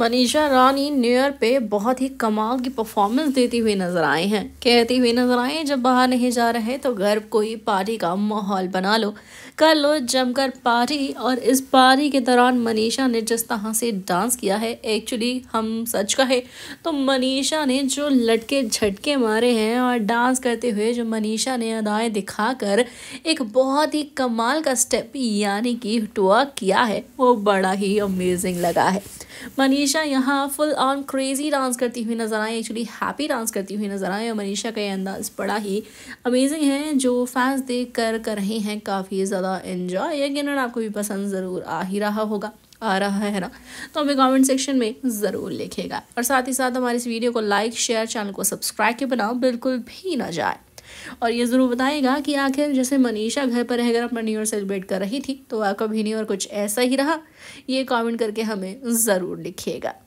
मनीषा रानी new year पे बहुत ही कमाल की परफॉर्मेंस देती हुई नजर आए हैं कहती हुई नजर आए जब बाहर नहीं जा रहे तो घर कोई पार्टी का माहौल बना लो कर लो जमकर पार्टी और इस पार्टी के दौरान मनीषा ने जिस तरह से डांस किया है एक्चुअली हम सच कहे तो मनीषा ने जो लटके झटके मारे हैं और डांस करते हुए जो मनीषा ने अदाएं दिखाकर एक बहुत ही कमाल का स्टेप यानी कि टुआ किया है वो बड़ा ही अमेजिंग लगा है मनीषा यहाँ फुल ऑन क्रेज़ी डांस करती हुई नज़र आए एक्चुअली हैप्पी डांस करती हुई नज़र आए और मनीषा का ये अंदाज़ बड़ा ही अमेजिंग है जो फैंस देख कर कर रहे हैं काफ़ी ज़्यादा इन्जॉय यकीन आपको भी पसंद ज़रूर आ ही रहा होगा आ रहा है ना तो हमें कमेंट सेक्शन में ज़रूर लिखेगा और साथ ही साथ हमारे इस वीडियो को लाइक शेयर चैनल को सब्सक्राइब के बनाओ बिल्कुल भी ना जाए और ये ज़रूर बताएगा कि आखिर जैसे मनीषा घर पर रहकर अपना न्यू ईयर सेलिब्रेट कर रही थी तो आपका भी न्यू ईयर कुछ ऐसा ही रहा ये कमेंट करके हमें ज़रूर लिखिएगा